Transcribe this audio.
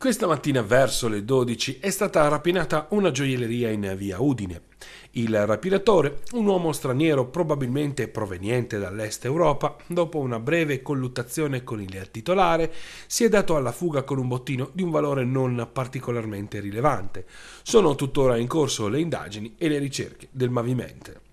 Questa mattina verso le 12 è stata rapinata una gioielleria in via Udine. Il rapinatore, un uomo straniero probabilmente proveniente dall'est Europa, dopo una breve colluttazione con il titolare, si è dato alla fuga con un bottino di un valore non particolarmente rilevante. Sono tuttora in corso le indagini e le ricerche del Movimento.